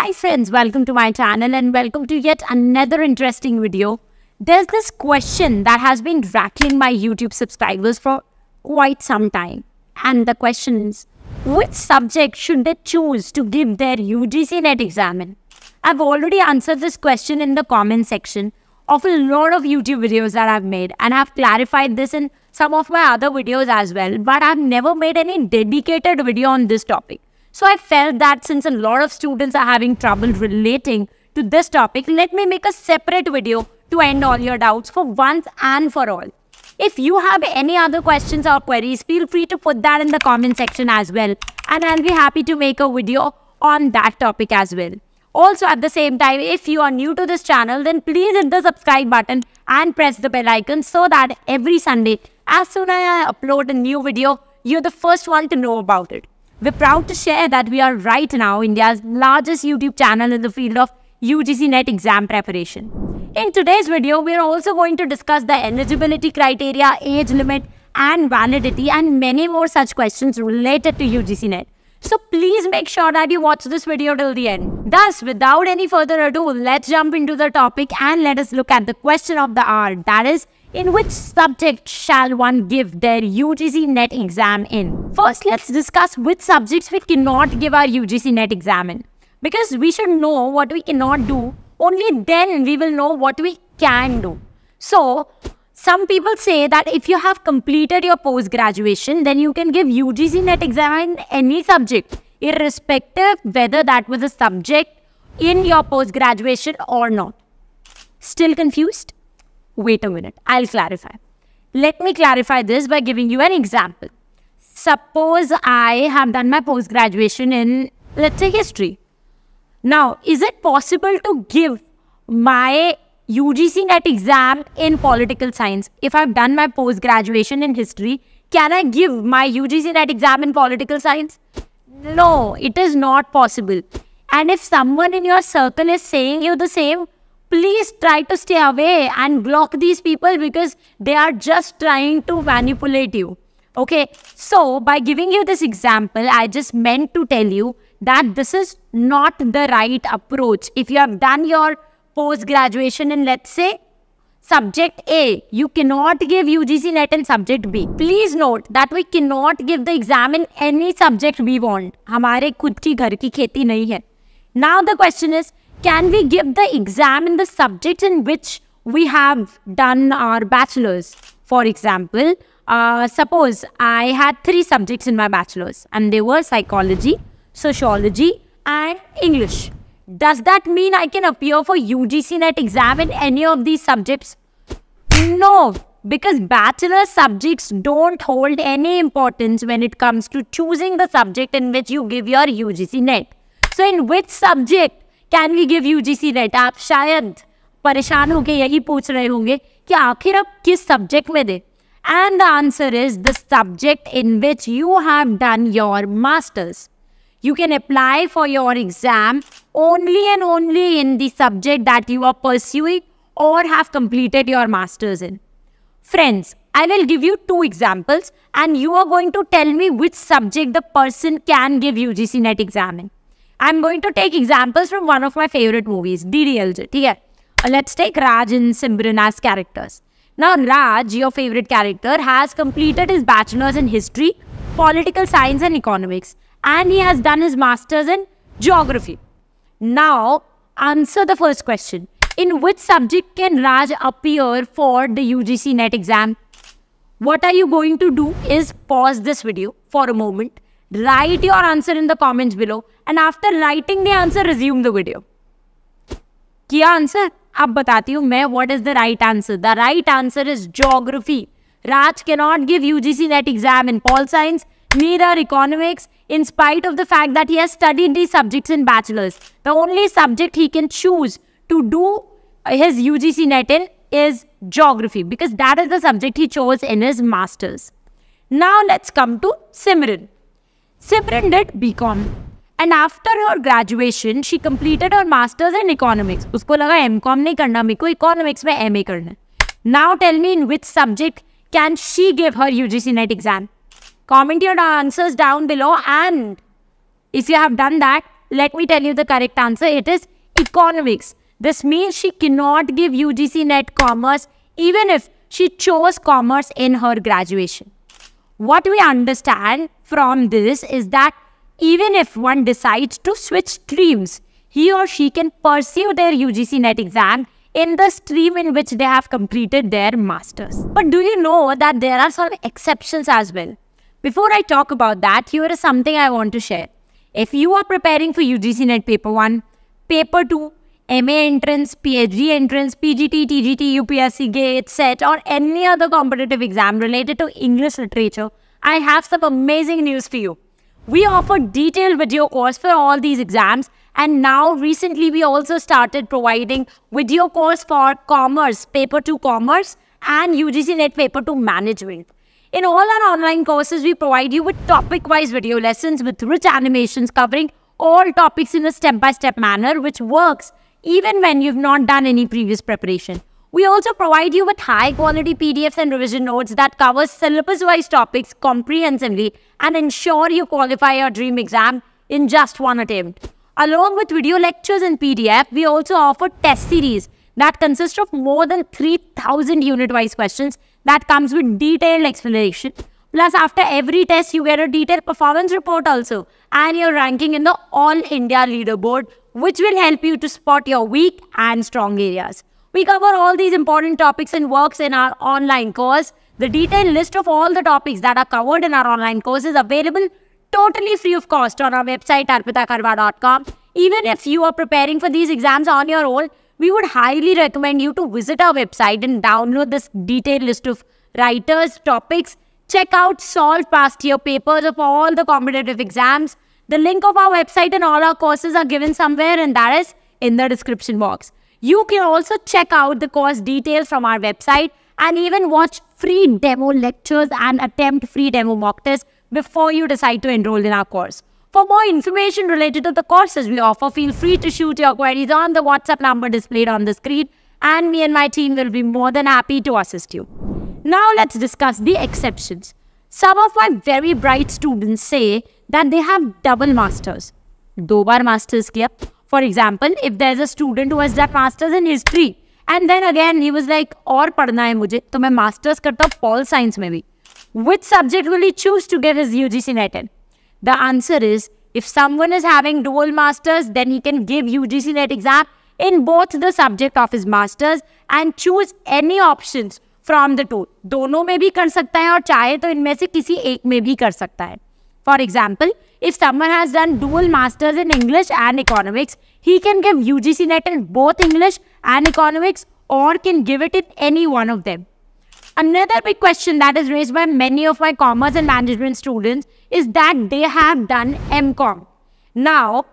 Hi friends, welcome to my channel and welcome to yet another interesting video. There's this question that has been rattling my YouTube subscribers for quite some time. And the question is, which subject should they choose to give their UGC NET exam in? I've already answered this question in the comment section of a lot of YouTube videos that I've made and I've clarified this in some of my other videos as well, but I've never made any dedicated video on this topic. So I felt that since a lot of students are having trouble relating to this topic, let me make a separate video to end all your doubts for once and for all. If you have any other questions or queries, feel free to put that in the comment section as well. And I'll be happy to make a video on that topic as well. Also at the same time, if you are new to this channel, then please hit the subscribe button and press the bell icon so that every Sunday, as soon as I upload a new video, you're the first one to know about it. We're proud to share that we are right now India's largest YouTube channel in the field of UGC NET exam preparation. In today's video, we are also going to discuss the eligibility criteria, age limit, and validity and many more such questions related to UGC NET. So please make sure that you watch this video till the end. Thus, without any further ado, let's jump into the topic and let us look at the question of the hour. That is, in which subject shall one give their UGC NET exam in? First, let's discuss which subjects we cannot give our UGC NET exam in. Because we should know what we cannot do, only then we will know what we can do. So, some people say that if you have completed your post-graduation, then you can give UGC NET exam in any subject, irrespective whether that was a subject in your post-graduation or not. Still confused? Wait a minute, I'll clarify. Let me clarify this by giving you an example. Suppose I have done my post-graduation in, let's say, history. Now, is it possible to give my UGC NET exam in political science? If I've done my post-graduation in history, can I give my UGC NET exam in political science? No, it is not possible. And if someone in your circle is saying you the same, please try to stay away and block these people because they are just trying to manipulate you. Okay, so by giving you this example, I just meant to tell you that this is not the right approach. If you have done your post-graduation in, let's say, subject A, you cannot give UGC NET in subject B. Please note that we cannot give the exam in any subject we want. हमारे खुद की घर की खेती नहीं है. Now the question is, can we give the exam in the subject in which we have done our bachelor's? For example, uh, suppose I had three subjects in my bachelor's and they were psychology, sociology and English. Does that mean I can appear for UGC NET exam in any of these subjects? No, because bachelor subjects don't hold any importance when it comes to choosing the subject in which you give your UGC NET. So in which subject can we give U G C net आप शायद परेशान होकर यही पूछ रहे होंगे कि आखिर आप किस सब्जेक्ट में दे and the answer is the subject in which you have done your masters you can apply for your exam only and only in the subject that you are pursuing or have completed your master's in. Friends, I will give you two examples and you are going to tell me which subject the person can give UGC NET exam in. I'm going to take examples from one of my favorite movies, DDLJ. Okay? Uh, let's take Raj and Simran as characters. Now, Raj, your favorite character, has completed his bachelor's in history, political science, and economics, and he has done his master's in geography. Now, answer the first question. In which subject can Raj appear for the UGC NET exam? What are you going to do is pause this video for a moment Write your answer in the comments below and after writing the answer, resume the video. किया answer आप बताती हूँ मैं what is the right answer? The right answer is geography. Raj cannot give UGC NET exam in all Science, neither economics, in spite of the fact that he has studied these subjects in bachelor's. The only subject he can choose to do his UGC NET in is geography because that is the subject he chose in his master's. Now let's come to Simran. Simran did BCom. And after her graduation, she completed her master's in economics. उसको लगा MCom नहीं करना मेरे economics में MA करना. Now tell me in which subject can she give her UGC NET exam? Comment your answers down below. And if you have done that, let me tell you the correct answer. It is economics. This means she cannot give UGC NET commerce even if she chose commerce in her graduation. What we understand from this is that even if one decides to switch streams, he or she can pursue their UGC NET exam in the stream in which they have completed their masters. But do you know that there are some exceptions as well? Before I talk about that, here is something I want to share. If you are preparing for UGC NET Paper 1, Paper 2, MA entrance, PhD entrance, PGT, TGT, UPSC, GATE, SET or any other competitive exam related to English literature, I have some amazing news for you. We offer detailed video course for all these exams and now recently we also started providing video course for commerce, paper to commerce and UGC net paper to management. In all our online courses, we provide you with topic-wise video lessons with rich animations covering all topics in a step-by-step -step manner which works even when you've not done any previous preparation. We also provide you with high quality PDFs and revision notes that cover syllabus wise topics comprehensively and ensure you qualify your dream exam in just one attempt. Along with video lectures and PDF, we also offer test series that consist of more than 3000 unit wise questions that comes with detailed explanation. Plus, after every test, you get a detailed performance report also and your ranking in the All India leaderboard, which will help you to spot your weak and strong areas. We cover all these important topics and works in our online course. The detailed list of all the topics that are covered in our online course is available totally free of cost on our website arpitakarva.com. Even if you are preparing for these exams on your own, we would highly recommend you to visit our website and download this detailed list of writers, topics. Check out solved past year papers of all the competitive exams. The link of our website and all our courses are given somewhere and that is in the description box. You can also check out the course details from our website and even watch free demo lectures and attempt free demo mock tests before you decide to enroll in our course. For more information related to the courses we offer, feel free to shoot your queries on the WhatsApp number displayed on the screen and me and my team will be more than happy to assist you. Now let's discuss the exceptions. Some of my very bright students say that they have double masters. दो बार masters किया for example if there is a student who masters in history and then again he was like और पढ़ना है मुझे तो मैं masters करता हूँ पॉल साइंस में भी which subject will he choose to get is U G C net and the answer is if someone is having dual masters then he can give U G C net exam in both the subject of his masters and choose any option from the tool दोनों में भी कर सकता है और चाहे तो इनमें से किसी एक में भी कर सकता है For example, if someone has done dual masters in English and economics, he can give UGC net in both English and economics or can give it in any one of them. Another big question that is raised by many of my commerce and management students is that they have done MCOM. Now,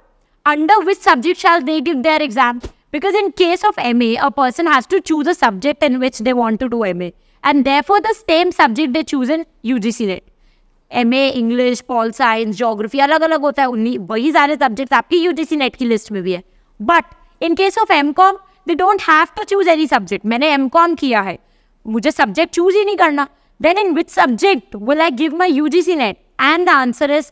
under which subject shall they give their exam? Because in case of MA, a person has to choose a subject in which they want to do MA. And therefore, the same subject they choose in UGC net. M A English pol science geography अलग अलग होता है उन्हीं वही सारे subject आपकी सी net की list में भी है but in case of M com they don't have to choose any subject मैंने एम कॉम किया है मुझे सब्जेक्ट चूज ही नहीं करना then in which subject will I give my U G C net and the answer is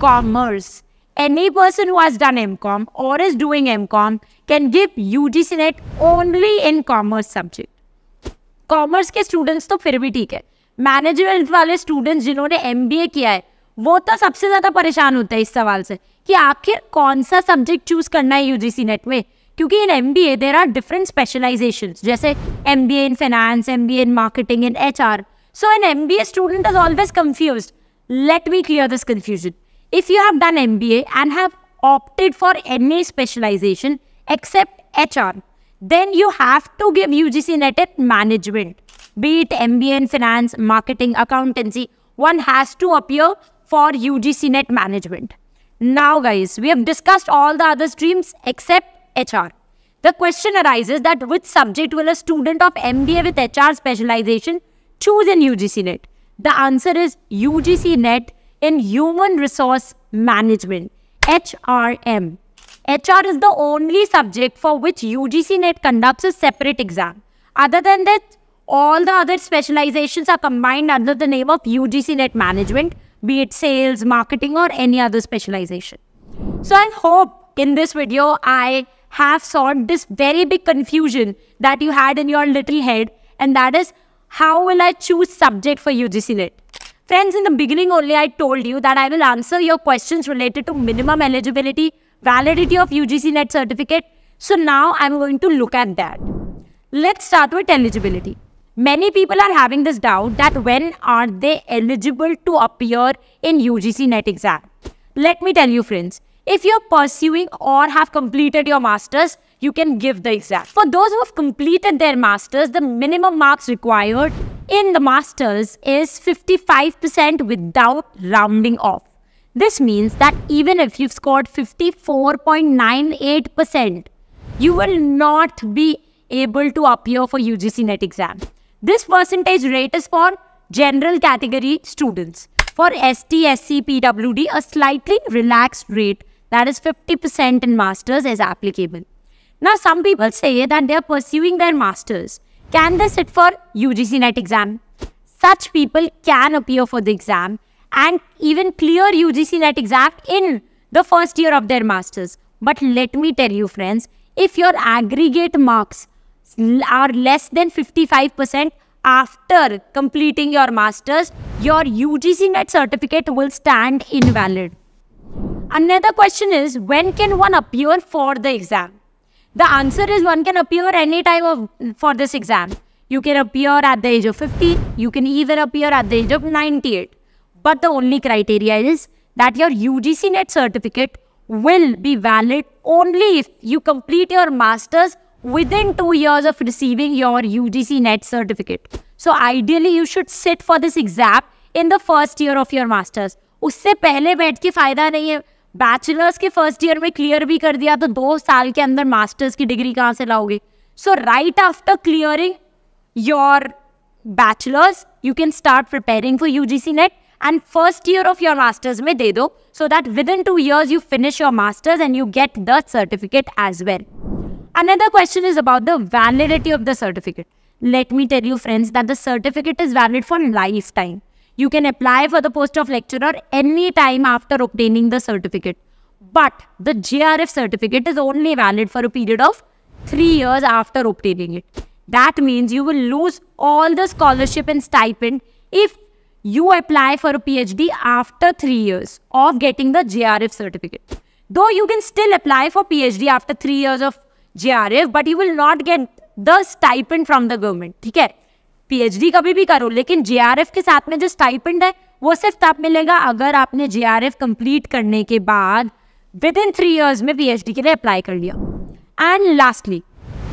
commerce any person done M com or is doing M com can give U G C net only in commerce subject commerce के students तो फिर भी ठीक है management वाले students जिन्होंने M किया है वो तो सबसे ज़्यादा परेशान होता है इस सवाल से कि आखिर कौन सा सब्जेक्ट चूज करना है यू नेट में क्योंकि in M B A there are different specialization जैसे M B A in finance M B A in marketing in H R so an M B A student is always confuse let me clear this confusion if you have done M B A and have for any specialization except H R then you have to give UGC NET management, be it MBA in finance, marketing, accountancy. One has to appear for UGC NET management. Now, guys, we have discussed all the other streams except HR. The question arises that which subject will a student of MBA with HR specialization choose in UGC NET? The answer is UGC NET in Human Resource Management, HRM. HR is the only subject for which UGC NET conducts a separate exam. Other than that, all the other specializations are combined under the name of UGC NET Management, be it sales, marketing or any other specialization. So I hope in this video, I have solved this very big confusion that you had in your little head and that is how will I choose subject for UGC NET? Friends, in the beginning only I told you that I will answer your questions related to minimum eligibility, validity of UGC NET certificate. So now I'm going to look at that. Let's start with eligibility. Many people are having this doubt that when are they eligible to appear in UGC NET exam. Let me tell you friends, if you're pursuing or have completed your masters, you can give the exam. For those who have completed their masters, the minimum marks required in the masters is 55% without rounding off. This means that even if you've scored 54.98%, you will not be able to appear for UGC NET exam. This percentage rate is for general category students. For ST, SC, PWD, a slightly relaxed rate that is 50% in masters is applicable. Now, some people say that they are pursuing their masters. Can they sit for UGC NET exam? Such people can appear for the exam and even clear UGC NET exam in the first year of their masters. But let me tell you friends, if your aggregate marks are less than 55% after completing your masters, your UGC NET certificate will stand invalid. Another question is, when can one appear for the exam? The answer is one can appear any time of, for this exam. You can appear at the age of 50, you can even appear at the age of 98. But the only criteria is that your UGC NET certificate will be valid only if you complete your master's within two years of receiving your UGC NET certificate. So ideally you should sit for this exam in the first year of your master's. उससे पहले बैठ के फायदा नहीं है bachelors के first year में clear भी कर दिया तो दो साल के अंदर मास्टर्स की डिग्री कहाँ से लाओगे so right after clearing your bachelors you can start preparing for U G C net and first year of your master's mein de so that within two years you finish your master's and you get the certificate as well. Another question is about the validity of the certificate. Let me tell you friends that the certificate is valid for lifetime. You can apply for the post of lecturer any time after obtaining the certificate. But the JRF certificate is only valid for a period of 3 years after obtaining it. That means you will lose all the scholarship and stipend if you apply for a PhD after three years of getting the JRF certificate. Though you can still apply for PhD after three years of JRF, but you will not get the stipend from the government. Okay? PhD kabhi bhi karo, lekin JRF ke saath mein jo stipend hai, wo sirf tab milega agar aapne JRF complete karne ke baad within three years mein PhD ke liye apply kar liya. And lastly,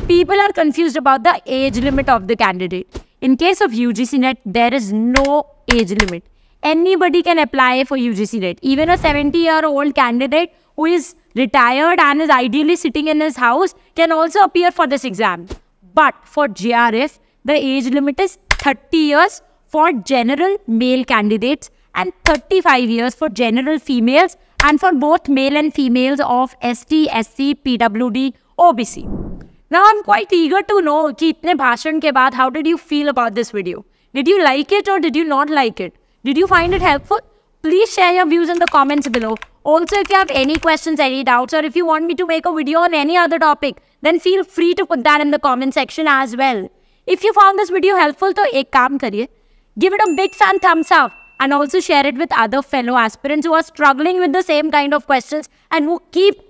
people are confused about the age limit of the candidate. In case of UGC NET, there is no age limit. Anybody can apply for UGC net. Even a 70 year old candidate who is retired and is ideally sitting in his house can also appear for this exam. But for GRF, the age limit is 30 years for general male candidates and 35 years for general females and for both male and females of ST, SC, PWD, OBC. Now I'm quite eager to know कि इतने भाषण के how did you feel about this video? Did you like it or did you not like it? Did you find it helpful? Please share your views in the comments below. Also, if you have any questions, any doubts, or if you want me to make a video on any other topic, then feel free to put that in the comment section as well. If you found this video helpful, to एक काम करिए. Give it a big fan thumbs up and also share it with other fellow aspirants who are struggling with the same kind of questions and who keep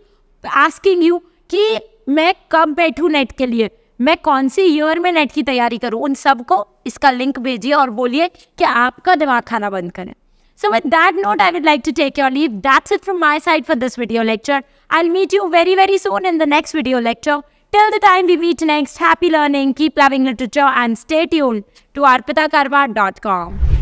asking you "Ki मैं कब बैठूँ net के लिए मैं कौन सी year में net की तैयारी करूँ उन सबको इसका लिंक भेजिए और बोलिए कि आपका दिमाग खाना बंद करें so with that note I would like to take your leave that's it from my side for this video lecture I will meet you very very soon in the next video lecture till the time we meet next happy learning keep loving literature and stay tune to Arpita